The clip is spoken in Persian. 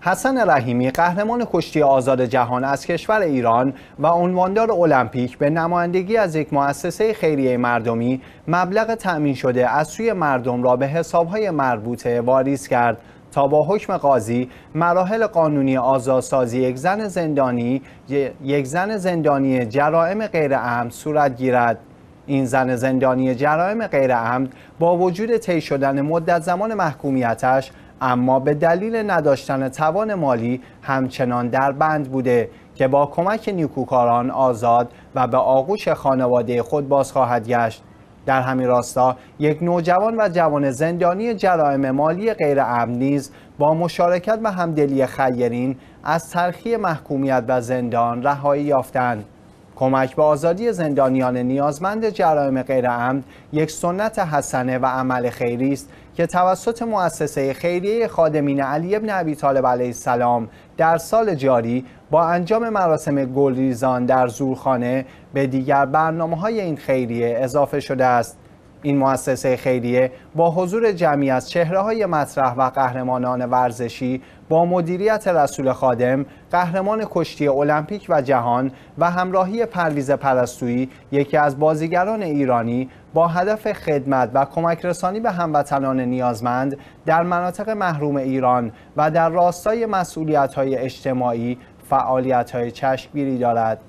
حسن رحیمی قهرمان کشتی آزاد جهان از کشور ایران و عنواندار المپیک به نمایندگی از یک مؤسسه خیریه مردمی مبلغ تأمین شده از سوی مردم را به حسابهای مربوطه واریز کرد تا با حکم قاضی مراحل قانونی آزادسازی یک زن زندانی یک زن زندانی جرائم غیر عمد صورت گیرد این زن زندانی جرائم غیر با وجود طی شدن مدت زمان محکومیتش اما به دلیل نداشتن توان مالی همچنان در بند بوده که با کمک نیکوکاران آزاد و به آغوش خانواده خود باز خواهد گشت در همین راستا یک نوجوان و جوان زندانی جرائم مالی غیر نیز با مشارکت و همدلی خیرین از ترخی محکومیت و زندان رهایی یافتند کمک به آزادی زندانیان نیازمند جرائم غیرعمد یک سنت حسنه و عمل خیری است که توسط مؤسسه خیریه خادمین علی ابن ابی طالب علیه السلام در سال جاری با انجام مراسم گلریزان در زورخانه به دیگر برنامه های این خیریه اضافه شده است این مؤسسه خیریه با حضور جمعی از چهره های مطرح و قهرمانان ورزشی با مدیریت رسول خادم، قهرمان کشتی المپیک و جهان و همراهی پرویز پرستویی یکی از بازیگران ایرانی با هدف خدمت و کمک رسانی به هموطنان نیازمند در مناطق محروم ایران و در راستای مسئولیت های اجتماعی فعالیت های چشمگیری دارد.